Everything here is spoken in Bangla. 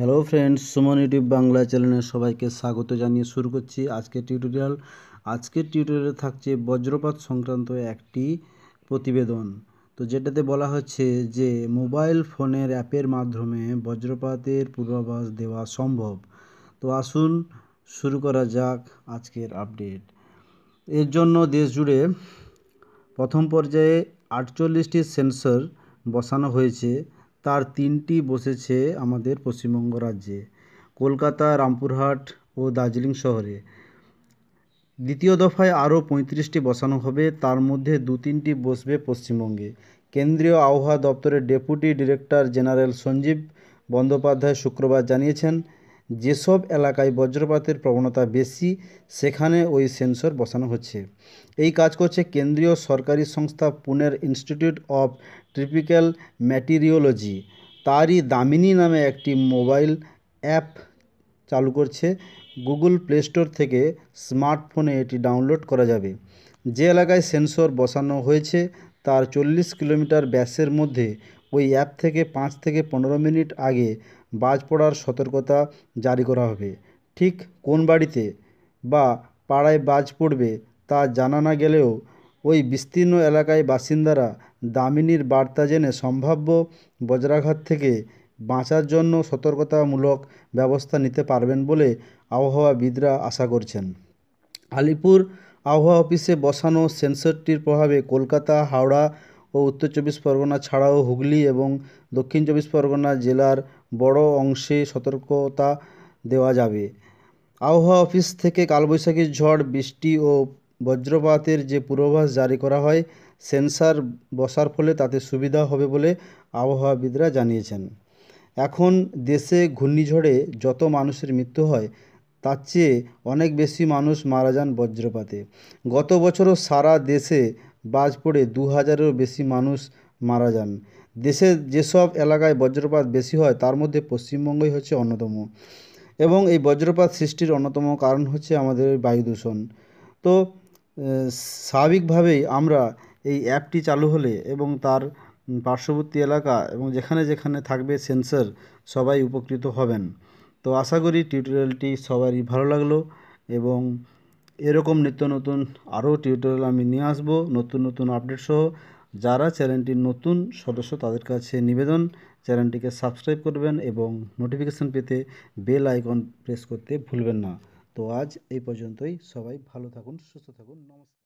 hello friends Suman YouTube Bangla চ্যানেলে সবাইকে স্বাগত জানিয়ে শুরু করছি আজকের টিউটোরিয়াল আজকের টিউটোরিয়ালে থাকছে বজ্রপাত সংক্রান্ত একটি প্রতিবেদন তো যেটাতে বলা হচ্ছে যে মোবাইল ফোনের অ্যাপের মাধ্যমে বজ্রপাতের পূর্বাভাস দেওয়া সম্ভব তো আসুন শুরু করা যাক আজকের আপডেট এর জন্য দেশ জুড়ে প্রথম পর্যায়ে আটচল্লিশটি সেন্সর বসানো হয়েছে তার তিনটি বসেছে আমাদের পশ্চিমবঙ্গ রাজ্যে কলকাতা রামপুরহাট ও দার্জিলিং শহরে দ্বিতীয় দফায় আরও পঁয়ত্রিশটি বসানো হবে তার মধ্যে দু তিনটি বসবে পশ্চিমবঙ্গে কেন্দ্রীয় আবহাওয়া দপ্তরের deputy director general Sanjib Bandyopadhyay শুক্রবার জানিয়েছেন যেসব এলাকায় বজ্রপাতের প্রবণতা বেশি সেখানে ওই সেন্সর বসানো হচ্ছে এই কাজ করছে কেন্দ্রীয় সরকারি সংস্থা পুনের ইনস্টিটিউট অফ ট্রিপিক্যাল ম্যাটেরিওলজি তারই দামিনী নামে একটি মোবাইল অ্যাপ চালু করছে গুগল প্লে স্টোর থেকে স্মার্টফোনে এটি ডাউনলোড করা যাবে যে এলাকায় সেন্সর বসানো হয়েছে তার চল্লিশ কিলোমিটার ব্যাসের মধ্যে ওই অ্যাপ থেকে পাঁচ থেকে পনেরো মিনিট আগে বাজ পড়ার সতর্কতা জারি করা হবে ঠিক কোন বাড়িতে বা পাড়ায় বাজ পড়বে তা জানা না গেলেও ওই বিস্তীর্ণ এলাকায় বাসিন্দারা দামিনীর বার্তা জেনে সম্ভাব্য বজ্রাঘাত থেকে বাঁচার জন্য সতর্কতামূলক ব্যবস্থা নিতে পারবেন বলে আবহাওয়াবিদরা আশা করছেন আলিপুর আবহাওয়া অফিসে বসানো সেন্সরটির প্রভাবে কলকাতা হাওড়া ও উত্তর চব্বিশ পরগনা ছাড়াও হুগলি এবং দক্ষিণ চব্বিশ পরগনা জেলার বড় অংশে সতর্কতা দেওয়া যাবে আবহাওয়া অফিস থেকে কালবৈশাখীর ঝড় বৃষ্টি ও বজ্রপাতের যে পূর্বাভাস জারি করা হয় সেন্সার বসার ফলে তাতে সুবিধা হবে বলে আবহাওয়াবিদরা জানিয়েছেন এখন দেশে ঘূর্ণিঝড়ে যত মানুষের মৃত্যু হয় তার চেয়ে অনেক বেশি মানুষ মারা যান বজ্রপাতে গত বছরও সারা দেশে বাজ পড়ে দু হাজারেরও বেশি মানুষ মারা যান দেশের যেসব এলাকায় বজ্রপাত বেশি হয় তার মধ্যে পশ্চিমবঙ্গই হচ্ছে অন্যতম এবং এই বজ্রপাত সৃষ্টির অন্যতম কারণ হচ্ছে আমাদের বায়ু দূষণ তো স্বাভাবিকভাবেই আমরা এই অ্যাপটি চালু হলে এবং তার পার্শ্ববর্তী এলাকা এবং যেখানে যেখানে থাকবে সেন্সর সবাই উপকৃত হবেন তো আশা করি টিউটোরিয়ালটি সবারই ভালো লাগলো এবং এরকম নিত্য নতুন আরও টিউটোরিয়াল আমি নিয়ে আসবো নতুন নতুন আপডেট সহ যারা চ্যানেলটির নতুন সদস্য তাদের কাছে নিবেদন চ্যানেলটিকে সাবস্ক্রাইব করবেন এবং নোটিফিকেশান পেতে বেল আইকন প্রেস করতে ভুলবেন না তো আজ এই পর্যন্তই সবাই ভালো থাকুন সুস্থ থাকুন নমস্কার